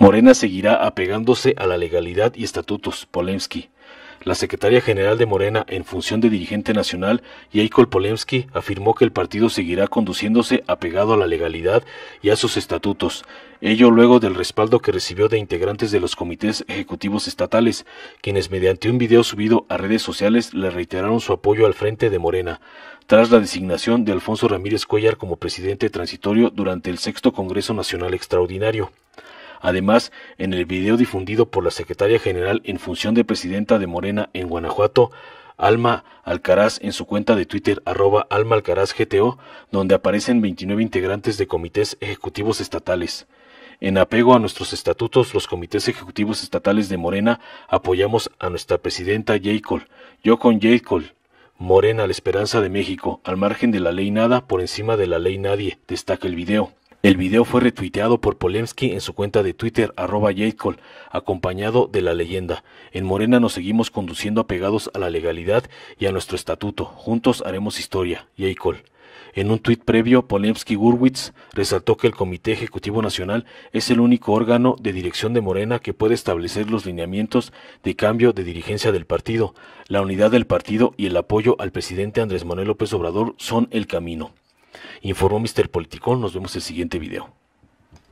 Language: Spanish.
Morena seguirá apegándose a la legalidad y estatutos, Polemsky. La secretaria general de Morena en función de dirigente nacional, Jacob Polemsky, afirmó que el partido seguirá conduciéndose apegado a la legalidad y a sus estatutos, ello luego del respaldo que recibió de integrantes de los comités ejecutivos estatales, quienes mediante un video subido a redes sociales le reiteraron su apoyo al frente de Morena, tras la designación de Alfonso Ramírez Cuellar como presidente transitorio durante el sexto Congreso Nacional Extraordinario. Además, en el video difundido por la secretaria general en función de presidenta de Morena en Guanajuato, Alma Alcaraz en su cuenta de Twitter arroba Alma Alcaraz GTO, donde aparecen 29 integrantes de comités ejecutivos estatales. En apego a nuestros estatutos, los comités ejecutivos estatales de Morena apoyamos a nuestra presidenta Jacob. Yo con Jacob. Morena, la esperanza de México, al margen de la ley nada, por encima de la ley nadie, destaca el video. El video fue retuiteado por Polemsky en su cuenta de Twitter arroba acompañado de la leyenda. En Morena nos seguimos conduciendo apegados a la legalidad y a nuestro estatuto. Juntos haremos historia. Yatecall. En un tuit previo, polemsky Gurwitz resaltó que el Comité Ejecutivo Nacional es el único órgano de dirección de Morena que puede establecer los lineamientos de cambio de dirigencia del partido. La unidad del partido y el apoyo al presidente Andrés Manuel López Obrador son el camino. Informó Mr. Politicón, nos vemos en el siguiente video.